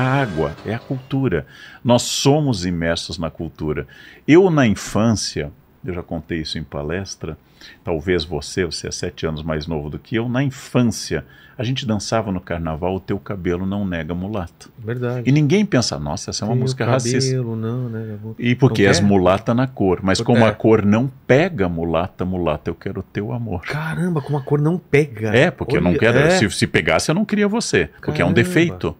a água, é a cultura. Nós somos imersos na cultura. Eu, na infância, eu já contei isso em palestra, talvez você, você é sete anos mais novo do que eu, na infância, a gente dançava no carnaval O Teu Cabelo Não Nega mulata. Verdade. E ninguém pensa, nossa, essa é uma Tem música cabelo, racista. Não, né? Vou... E porque és mulata na cor, mas como é. a cor não pega mulata, mulata, eu quero teu amor. Caramba, como a cor não pega. É, porque Olha, eu não quero, é. se, se pegasse eu não queria você, Caramba. porque é um defeito.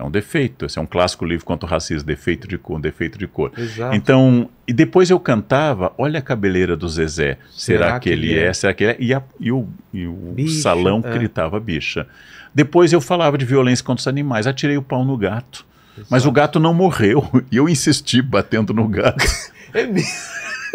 É um defeito. Esse assim, é um clássico livro contra o racismo, defeito de cor, defeito de cor. Exato. Então, e depois eu cantava, olha a cabeleira do Zezé. Será, será que, que, ele é? é? Será que ele é? E, a, e o, e o bicha, salão é. gritava bicha. Depois eu falava de violência contra os animais, atirei o pau no gato. Exato. Mas o gato não morreu. E eu insisti batendo no gato. é mesmo.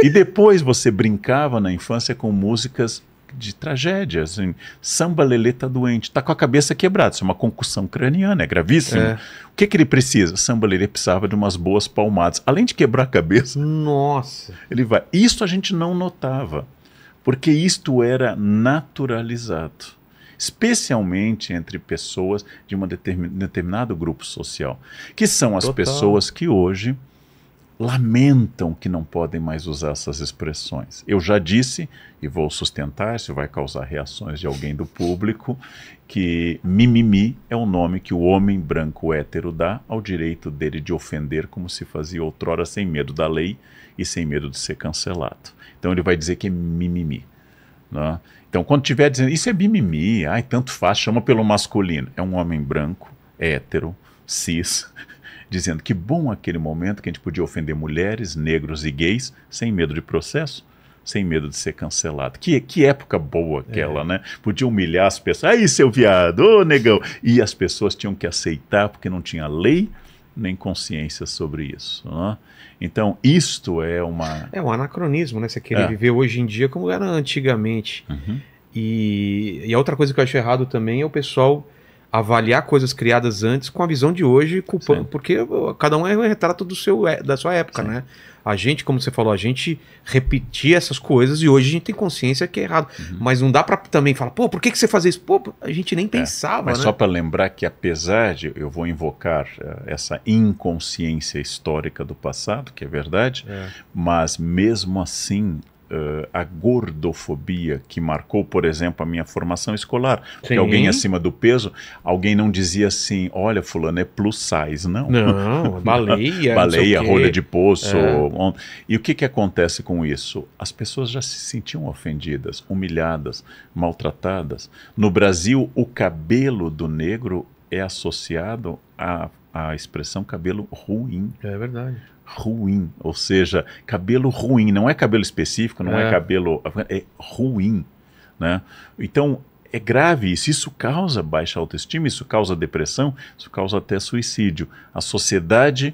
E depois você brincava na infância com músicas de tragédias. Samba Lelê tá doente, tá com a cabeça quebrada, isso é uma concussão craniana, é gravíssimo. É. O que, que ele precisa? Samba Lelê precisava de umas boas palmadas. Além de quebrar a cabeça, nossa, ele vai. Isso a gente não notava, porque isto era naturalizado especialmente entre pessoas de um determin, determinado grupo social, que são as Total. pessoas que hoje lamentam que não podem mais usar essas expressões. Eu já disse, e vou sustentar, se vai causar reações de alguém do público, que mimimi é o nome que o homem branco hétero dá ao direito dele de ofender como se fazia outrora sem medo da lei e sem medo de ser cancelado. Então ele vai dizer que é mimimi. Né? Então quando tiver dizendo, isso é mimimi, ai, tanto faz, chama pelo masculino. É um homem branco, hétero, cis, dizendo que bom aquele momento que a gente podia ofender mulheres, negros e gays sem medo de processo sem medo de ser cancelado. Que, que época boa aquela, é. né? Podia humilhar as pessoas. Aí, seu viado, ô negão! E as pessoas tinham que aceitar porque não tinha lei nem consciência sobre isso. Né? Então, isto é uma. É um anacronismo, né? Você querer é. viver hoje em dia como era antigamente. Uhum. E, e a outra coisa que eu acho errado também é o pessoal avaliar coisas criadas antes com a visão de hoje, culpando, porque uh, cada um é um retrato do seu, é, da sua época, Sim. né? A gente, como você falou, a gente repetia essas coisas e hoje a gente tem consciência que é errado. Uhum. Mas não dá para também falar, pô, por que, que você fazia isso? Pô, a gente nem é, pensava. Mas né? só para lembrar que, apesar de eu vou invocar uh, essa inconsciência histórica do passado, que é verdade, é. mas mesmo assim uh, a gordofobia que marcou, por exemplo, a minha formação escolar. Sim. Porque alguém acima do peso, alguém não dizia assim, olha, fulano é plus size, não. Não, baleia. baleia, rolha de poço. É. On... E o que, que acontece com isso? As pessoas já se sentiam ofendidas, humilhadas, maltratadas. No Brasil, o cabelo do negro é associado a a expressão cabelo ruim. É verdade. Ruim, ou seja, cabelo ruim, não é cabelo específico, não é, é cabelo, é ruim, né? Então, é grave isso. Isso causa baixa autoestima, isso causa depressão, isso causa até suicídio. A sociedade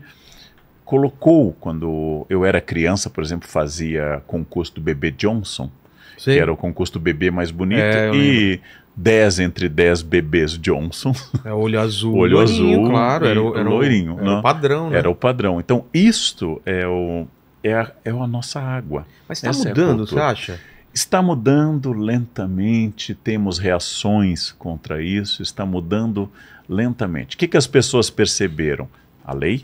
colocou, quando eu era criança, por exemplo, fazia concurso do bebê Johnson, Sim. que era o concurso do bebê mais bonito, é, e lembro. 10 entre 10 bebês Johnson. É olho azul. olho loirinho, azul. Claro, era o, era o loirinho. Era o padrão, né? Era o padrão. Então, isto é, o, é, a, é a nossa água. Mas está é mudando, é você acha? Está mudando lentamente, temos reações contra isso, está mudando lentamente. O que, que as pessoas perceberam? A lei,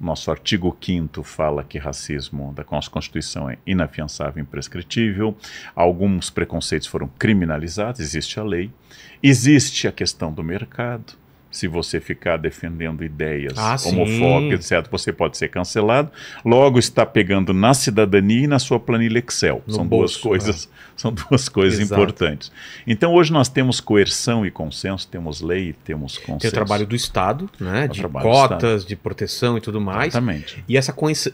nosso artigo 5 fala que racismo da nossa Constituição é inafiançável e imprescritível. Alguns preconceitos foram criminalizados, existe a lei. Existe a questão do mercado se você ficar defendendo ideias ah, homofóbicas, etc., você pode ser cancelado. Logo está pegando na cidadania e na sua planilha Excel. são, bolso, duas é. coisas, é. são duas coisas Exato. importantes. Então hoje nós temos coerção e consenso, temos lei, temos consenso. Tem o trabalho do Estado, né? É de cotas, de proteção e tudo mais. Exatamente. E essa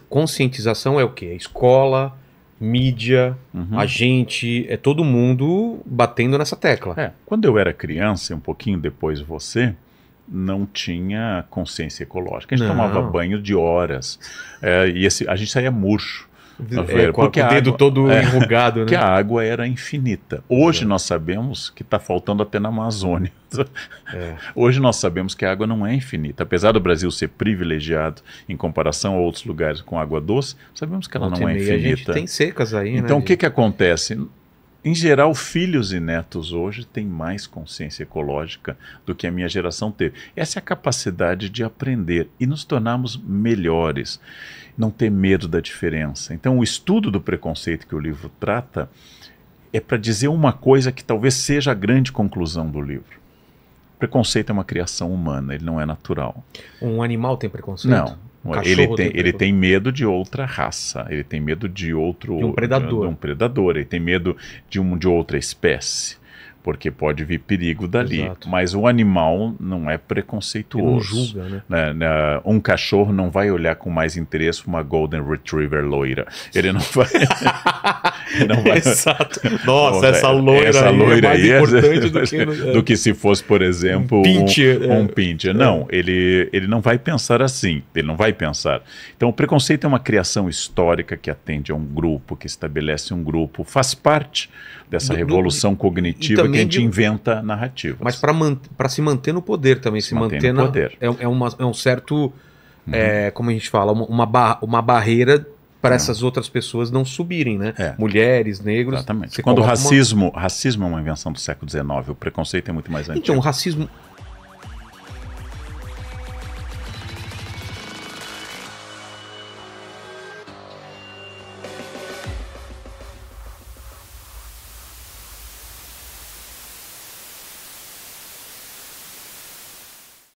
conscientização é o quê? É escola, mídia, uhum. a gente, é todo mundo batendo nessa tecla. É. Quando eu era criança, um pouquinho depois você, não tinha consciência ecológica. A gente não. tomava banho de horas. É, e esse, a gente saía murcho. É, com o dedo água, todo é, enrugado, né? Que a água era infinita. Hoje é. nós sabemos que está faltando até na Amazônia. É. Hoje nós sabemos que a água não é infinita. Apesar do Brasil ser privilegiado em comparação a outros lugares com água doce, sabemos que ela Ontem não é infinita. A gente tem secas aí, né, Então né, o que, que acontece? Em geral, filhos e netos hoje têm mais consciência ecológica do que a minha geração teve. Essa é a capacidade de aprender e nos tornarmos melhores, não ter medo da diferença. Então, o estudo do preconceito que o livro trata é para dizer uma coisa que talvez seja a grande conclusão do livro. Preconceito é uma criação humana, ele não é natural. Um animal tem preconceito? Não Cachorro ele tem, ele tem medo de outra raça, ele tem medo de outro. De um predador. De um predador, ele tem medo de, um, de outra espécie. Porque pode vir perigo dali. Exato. Mas o animal não é preconceituoso. Ele não julga, né? né? né um cachorro não vai olhar com mais interesse uma Golden Retriever loira. Ele não vai. Não vai... Exato. Nossa, Bom, essa é, loira, essa loira aí é mais aí é importante é... do, que no... do que se fosse, por exemplo, um pincher. É. Um, um pincher. Não, ele, ele não vai pensar assim. Ele não vai pensar. Então, o preconceito é uma criação histórica que atende a um grupo, que estabelece um grupo, faz parte dessa do, revolução do, cognitiva que a gente de, inventa narrativas. Mas para man, se manter no poder também, se, se manter, manter no na, poder. É, é, uma, é um certo, uhum. é, como a gente fala, uma, uma, uma barreira para é. essas outras pessoas não subirem, né? É. Mulheres, negros. Exatamente. Quando o racismo, uma... racismo é uma invenção do século XIX, o preconceito é muito mais então, antigo. Então, o racismo